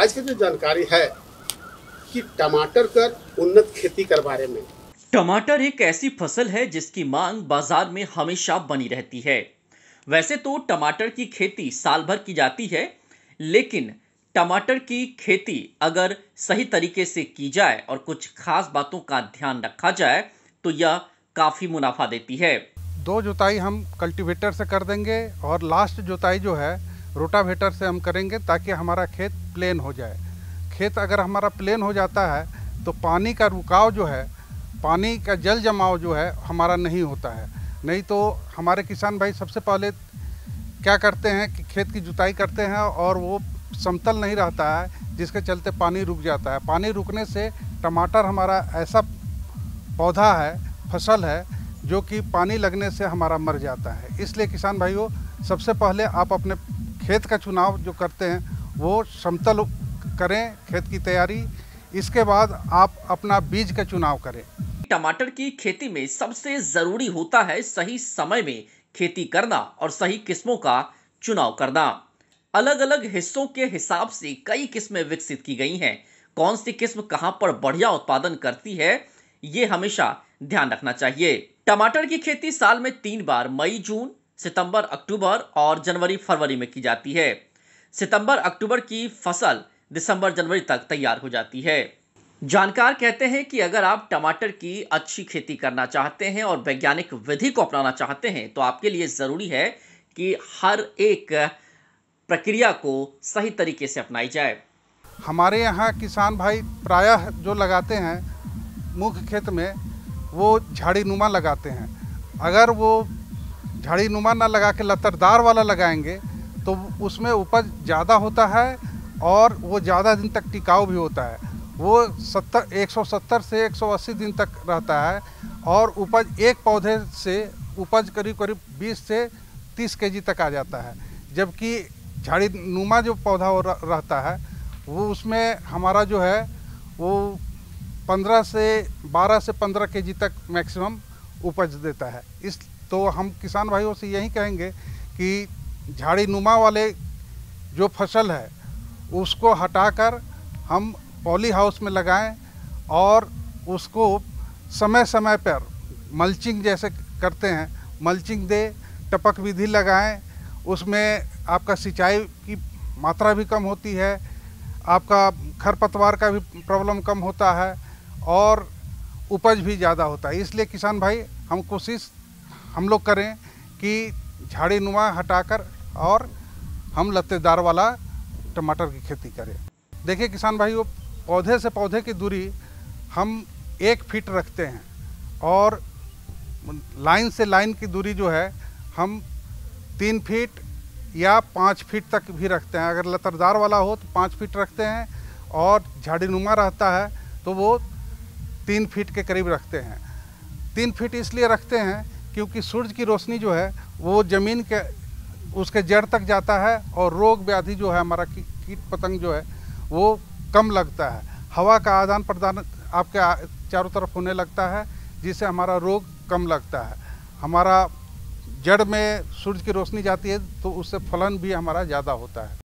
आज की जो जानकारी है कि टमाटर कर उन्नत खेती कर बारे में टमाटर एक ऐसी फसल है जिसकी मांग बाजार में हमेशा बनी रहती है वैसे तो टमाटर की खेती साल भर की जाती है लेकिन टमाटर की खेती अगर सही तरीके से की जाए और कुछ खास बातों का ध्यान रखा जाए तो यह काफ़ी मुनाफा देती है दो जुताई हम कल्टीवेटर से कर देंगे और लास्ट जुताई जो है रोटावेटर से हम करेंगे ताकि हमारा खेत प्लेन हो जाए खेत अगर हमारा प्लेन हो जाता है तो पानी का रुकाव जो है पानी का जल जमाव जो है हमारा नहीं होता है नहीं तो हमारे किसान भाई सबसे पहले क्या करते हैं कि खेत की जुताई करते हैं और वो समतल नहीं रहता है जिसके चलते पानी रुक जाता है पानी रुकने से टमाटर हमारा ऐसा पौधा है फसल है जो कि पानी लगने से हमारा मर जाता है इसलिए किसान भाइयों सबसे पहले आप अपने खेत का चुनाव जो करते हैं वो समतल करें खेत की तैयारी इसके बाद आप अपना बीज का चुनाव करें टमाटर की खेती में सबसे जरूरी होता है सही समय में खेती करना और सही किस्मों का चुनाव करना अलग अलग हिस्सों के हिसाब से कई किस्में विकसित की गई हैं कौन सी किस्म कहां पर बढ़िया उत्पादन करती है ये हमेशा ध्यान रखना चाहिए टमाटर की खेती साल में तीन बार मई जून सितंबर अक्टूबर और जनवरी फरवरी में की जाती है सितंबर अक्टूबर की फसल दिसंबर जनवरी तक तैयार हो जाती है जानकार कहते हैं कि अगर आप टमाटर की अच्छी खेती करना चाहते हैं और वैज्ञानिक विधि को अपनाना चाहते हैं तो आपके लिए ज़रूरी है कि हर एक प्रक्रिया को सही तरीके से अपनाई जाए हमारे यहाँ किसान भाई प्रायः जो लगाते हैं मुख्य खेत में वो झाड़ी नुमा लगाते हैं अगर वो झाड़ी नुमा ना लगा के लतरदार वाला लगाएंगे तो उसमें उपज ज़्यादा होता है और वो ज़्यादा दिन तक टिकाऊ भी होता है वो सत्तर एक सौ सत्तर से एक सौ अस्सी दिन तक रहता है और उपज एक पौधे से उपज करीब करीब बीस से तीस के जी तक आ जाता है जबकि झाड़ी नुमा जो पौधा रहता है वो उसमें हमारा जो है वो पंद्रह से बारह से पंद्रह के जी तक मैक्सिमम उपज देता है इस तो हम किसान भाइयों से यही कहेंगे कि झाड़ी नुमा वाले जो फसल है उसको हटाकर हम पॉली हाउस में लगाएं और उसको समय समय पर मल्चिंग जैसे करते हैं मल्चिंग दे टपक विधि लगाएं उसमें आपका सिंचाई की मात्रा भी कम होती है आपका खरपतवार का भी प्रॉब्लम कम होता है और उपज भी ज़्यादा होता है इसलिए किसान भाई हम कोशिश हम लोग करें कि झाड़ी नुमा हटाकर और हम लत्तेदार वाला टमाटर की खेती करें देखिए किसान भाई वो पौधे से पौधे की दूरी हम एक फीट रखते हैं और लाइन से लाइन की दूरी जो है हम तीन फीट या पाँच फीट तक भी रखते हैं अगर लतरदार वाला हो तो पाँच फीट रखते हैं और झाड़ी नुमा रहता है तो वो तीन फीट के करीब रखते हैं तीन फीट इसलिए रखते हैं क्योंकि सूरज की रोशनी जो है वो ज़मीन के उसके जड़ तक जाता है और रोग व्याधि जो है हमारा की, कीट पतंग जो है वो कम लगता है हवा का आदान प्रदान आपके चारों तरफ होने लगता है जिससे हमारा रोग कम लगता है हमारा जड़ में सूरज की रोशनी जाती है तो उससे फलन भी हमारा ज़्यादा होता है